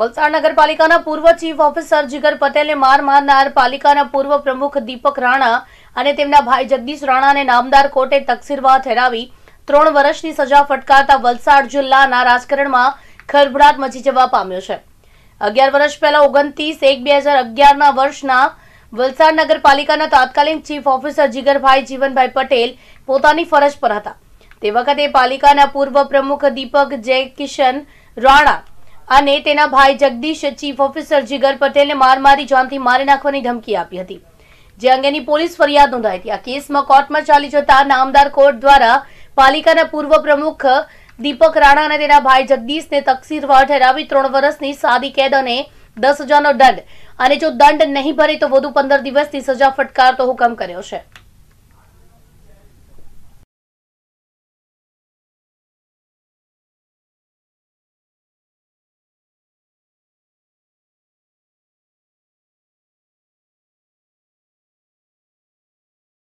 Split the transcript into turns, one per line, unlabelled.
વલસાડ નગરપાલિકાના પૂર્વ chief officer જીગર પટેલને માર મારનાર પાલિકાના પૂર્વ પ્રમુખ દીપક રાણા અને તેમના ભાઈ જગદીશ રાણાને નામદાર કોર્ટે તકસીરવા ઠેરાવી ત્રણ વર્ષની સજા ફટકારતા વલસાડ જિલ્લાના રાજકારણમાં ખરભડાટ મચી જવા પામ્યો છે અગિયાર વર્ષ પહેલા ઓગણત્રીસ એક બે હજાર અગિયારના વર્ષના વલસાડ નગરપાલિકાના તાત્કાલિક ચીફ ઓફિસર જીગરભાઈ જીવનભાઈ પટેલ પોતાની ફરજ પર હતા તે વખતે પાલિકાના પૂર્વ પ્રમુખ દીપક જય કિશન રાણા અને તેના ભાઈ જગદીશ ચીફ ઓફિસર જીગર પટેલને માર મારી જાનથી મારી નાખવાની ધમકી આપી હતી જે અંગેની પોલીસ ફરિયાદ નોંધાઈ હતી આ કેસમાં કોર્ટમાં ચાલી જતા નામદાર કોર્ટ દ્વારા પાલિકાના પૂર્વ પ્રમુખ દીપક રાણા અને તેના ભાઈ જગદીશને તકસીરવાર ઠેરાવી ત્રણ વર્ષની સાદી કેદ અને દસ હજારનો દંડ અને જો દંડ નહીં ભરે તો વધુ પંદર દિવસની સજા ફટકારતો હુકમ કર્યો છે